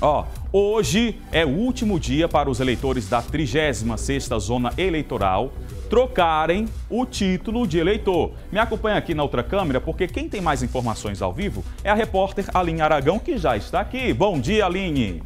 Ó, hoje é o último dia para os eleitores da 36ª Zona Eleitoral trocarem o título de eleitor. Me acompanha aqui na outra câmera, porque quem tem mais informações ao vivo é a repórter Aline Aragão, que já está aqui. Bom dia, Aline!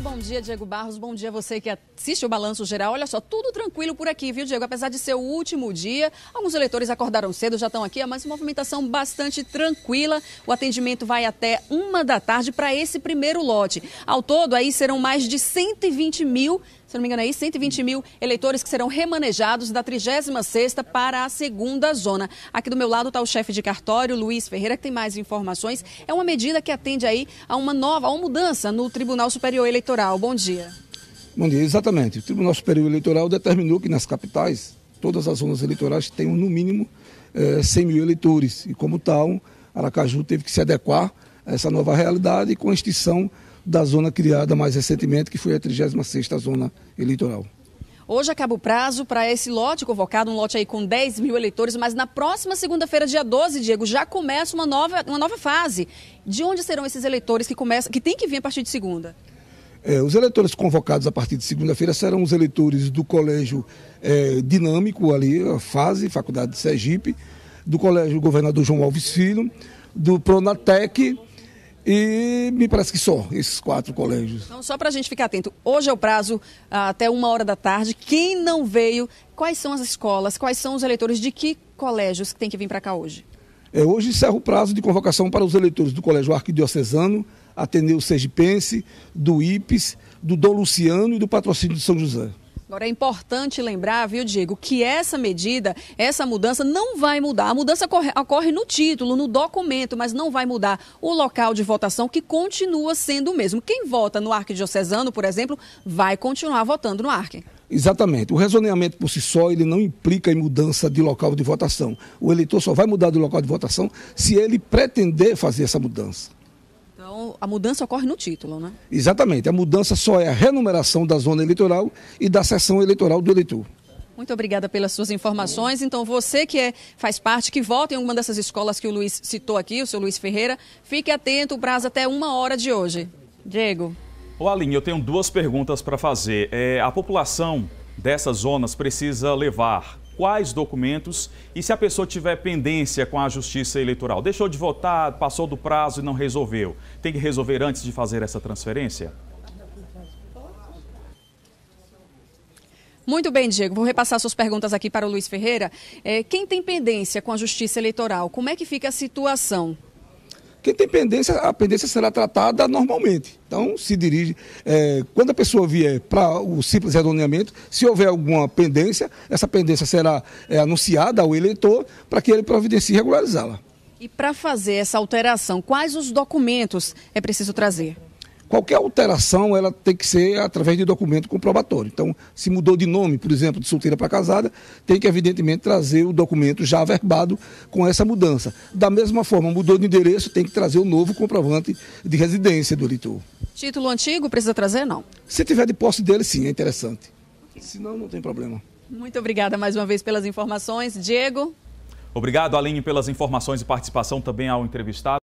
Muito bom dia, Diego Barros. Bom dia a você que assiste o Balanço Geral. Olha só, tudo tranquilo por aqui, viu, Diego? Apesar de ser o último dia, alguns eleitores acordaram cedo, já estão aqui, mas movimentação bastante tranquila. O atendimento vai até uma da tarde para esse primeiro lote. Ao todo, aí serão mais de 120 mil se não me engano aí, 120 mil eleitores que serão remanejados da 36ª para a segunda zona. Aqui do meu lado está o chefe de cartório, Luiz Ferreira, que tem mais informações. É uma medida que atende aí a uma nova, a uma mudança no Tribunal Superior Eleitoral. Bom dia. Bom dia, exatamente. O Tribunal Superior Eleitoral determinou que nas capitais, todas as zonas eleitorais tenham no mínimo eh, 100 mil eleitores. E como tal, Aracaju teve que se adequar a essa nova realidade com a extinção da zona criada mais recentemente, que foi a 36 Zona Eleitoral. Hoje acaba o prazo para esse lote convocado, um lote aí com 10 mil eleitores, mas na próxima segunda-feira, dia 12, Diego, já começa uma nova, uma nova fase. De onde serão esses eleitores que, começam, que tem que vir a partir de segunda? É, os eleitores convocados a partir de segunda-feira serão os eleitores do Colégio é, Dinâmico, ali, a FASE, Faculdade de Sergipe, do Colégio Governador João Alves Filho, do Pronatec, e me parece que só esses quatro colégios. Então, só para a gente ficar atento, hoje é o prazo ah, até uma hora da tarde. Quem não veio, quais são as escolas, quais são os eleitores de que colégios que tem que vir para cá hoje? É, hoje encerra o prazo de convocação para os eleitores do Colégio Arquidiocesano, Ateneu Sergipense, do IPES, do Dom Luciano e do Patrocínio de São José. Agora é importante lembrar, viu, Diego, que essa medida, essa mudança não vai mudar. A mudança ocorre, no título, no documento, mas não vai mudar o local de votação, que continua sendo o mesmo. Quem vota no arquidiocesano, por exemplo, vai continuar votando no arque. Exatamente. O rezoneamento por si só, ele não implica em mudança de local de votação. O eleitor só vai mudar de local de votação se ele pretender fazer essa mudança. Então, a mudança ocorre no título, né? Exatamente. A mudança só é a renumeração da zona eleitoral e da seção eleitoral do eleitor. Muito obrigada pelas suas informações. Então, você que é, faz parte, que volta em alguma dessas escolas que o Luiz citou aqui, o seu Luiz Ferreira, fique atento, o prazo é até uma hora de hoje. Diego. Ô Aline, eu tenho duas perguntas para fazer. É, a população dessas zonas precisa levar quais documentos e se a pessoa tiver pendência com a Justiça Eleitoral. Deixou de votar, passou do prazo e não resolveu. Tem que resolver antes de fazer essa transferência? Muito bem, Diego. Vou repassar suas perguntas aqui para o Luiz Ferreira. É, quem tem pendência com a Justiça Eleitoral, como é que fica a situação? Quem tem pendência, a pendência será tratada normalmente. Então, se dirige. É, quando a pessoa vier para o simples redoneamento, se houver alguma pendência, essa pendência será é, anunciada ao eleitor para que ele providencie regularizá-la. E para fazer essa alteração, quais os documentos é preciso trazer? Qualquer alteração ela tem que ser através de documento comprobatório. Então, se mudou de nome, por exemplo, de solteira para casada, tem que evidentemente trazer o documento já averbado com essa mudança. Da mesma forma, mudou de endereço, tem que trazer o novo comprovante de residência do eleitor. Título antigo precisa trazer não? Se tiver de posse dele, sim, é interessante. Se não, não tem problema. Muito obrigada mais uma vez pelas informações, Diego. Obrigado, Aline, pelas informações e participação também ao entrevistado.